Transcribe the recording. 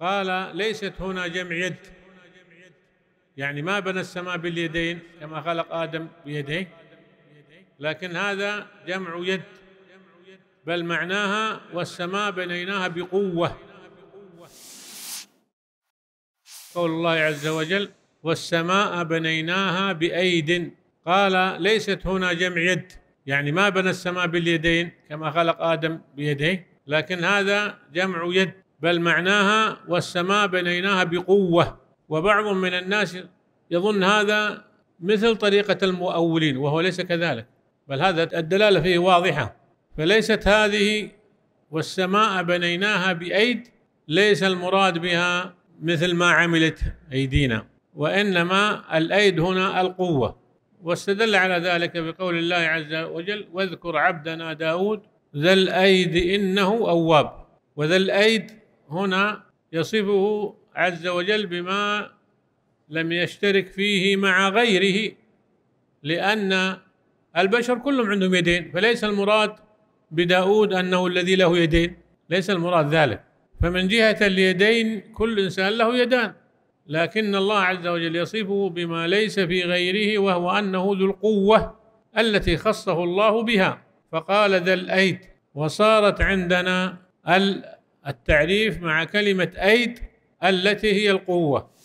قال ليست هنا جمع يد يعني ما بنى السماء باليدين كما خلق آدم بيديه لكن هذا جمع يد بل معناها والسماء بنيناها بقوة قول الله عز وجل والسماء بنيناها بأيد قال ليست هنا جمع يد يعني ما بنى السماء باليدين كما خلق آدم بيديه لكن هذا جمع يد بل معناها والسماء بنيناها بقوة وبعض من الناس يظن هذا مثل طريقة المؤولين وهو ليس كذلك بل هذا الدلالة فيه واضحة فليست هذه والسماء بنيناها بأيد ليس المراد بها مثل ما عملت أيدينا وإنما الأيد هنا القوة واستدل على ذلك بقول الله عز وجل واذكر عبدنا داود ذا الأيد إنه أواب وذا الأيد هنا يصفه عز وجل بما لم يشترك فيه مع غيره لأن البشر كلهم عندهم يدين فليس المراد بداود أنه الذي له يدين ليس المراد ذلك فمن جهة اليدين كل إنسان له يدان لكن الله عز وجل يصفه بما ليس في غيره وهو أنه ذو القوة التي خصه الله بها فقال ذا الأيد وصارت عندنا ال التعريف مع كلمة أيد التي هي القوة